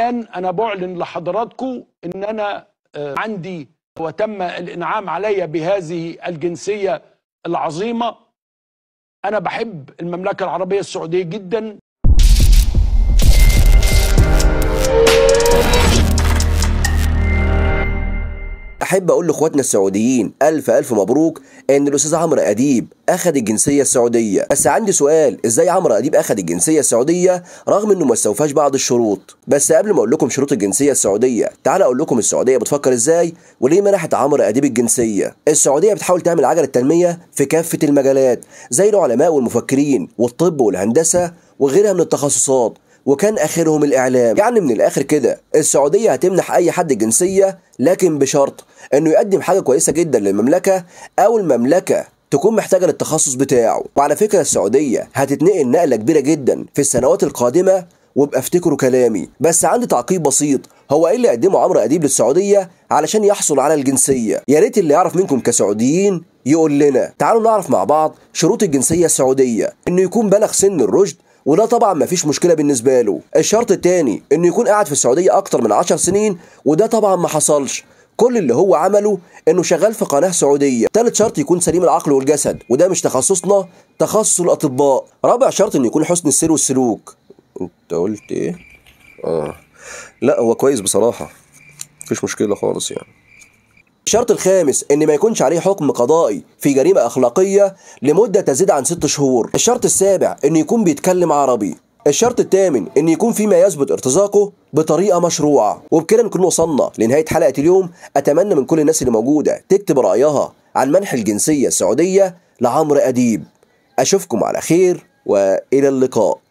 الآن أنا بعلن لحضراتكم إن أنا آه، عندي وتم الإنعام علي بهذه الجنسية العظيمة أنا بحب المملكة العربية السعودية جدا احب اقول لاخواتنا السعوديين الف الف مبروك ان الاستاذ عمرو اديب اخذ الجنسيه السعوديه بس عندي سؤال ازاي عمرو اديب اخذ الجنسيه السعوديه رغم انه ما استوفاش بعض الشروط بس قبل ما اقول لكم شروط الجنسيه السعوديه تعال اقول لكم السعوديه بتفكر ازاي وليه منحت عمرو اديب الجنسيه السعوديه بتحاول تعمل عجله تنميه في كافه المجالات زي العلماء والمفكرين والطب والهندسه وغيرها من التخصصات وكان آخرهم الإعلام يعني من الآخر كده السعودية هتمنح أي حد جنسية لكن بشرط إنه يقدم حاجة كويسة جدا للمملكة أو المملكة تكون محتاجه للتخصص بتاعه وعلى فكره السعوديه هتتنقل نقله كبيره جدا في السنوات القادمه وابقى افتكروا كلامي بس عندي تعقيب بسيط هو ايه اللي قدمه عمرو اديب للسعوديه علشان يحصل على الجنسيه يا ريت اللي يعرف منكم كسعوديين يقول لنا تعالوا نعرف مع بعض شروط الجنسيه السعوديه انه يكون بلغ سن الرشد وده طبعا مفيش مشكله بالنسبه له الشرط الثاني انه يكون قاعد في السعوديه اكتر من 10 سنين وده طبعا ما حصلش كل اللي هو عمله انه شغال في قناه سعوديه ثالث شرط يكون سليم العقل والجسد وده مش تخصصنا تخصص الاطباء رابع شرط انه يكون حسن السير والسلوك انت قلت ايه اه لا هو كويس بصراحه مفيش مشكله خالص يعني الشرط الخامس ان ما يكونش عليه حكم قضائي في جريمه اخلاقيه لمده تزيد عن ست شهور الشرط السابع ان يكون بيتكلم عربي الشرط الثامن ان يكون فيما يثبت ارتزاقه بطريقه مشروعه وبكده نكون وصلنا لنهايه حلقه اليوم اتمنى من كل الناس اللي موجوده تكتب رايها عن منح الجنسيه السعوديه لعمرو اديب اشوفكم على خير والى اللقاء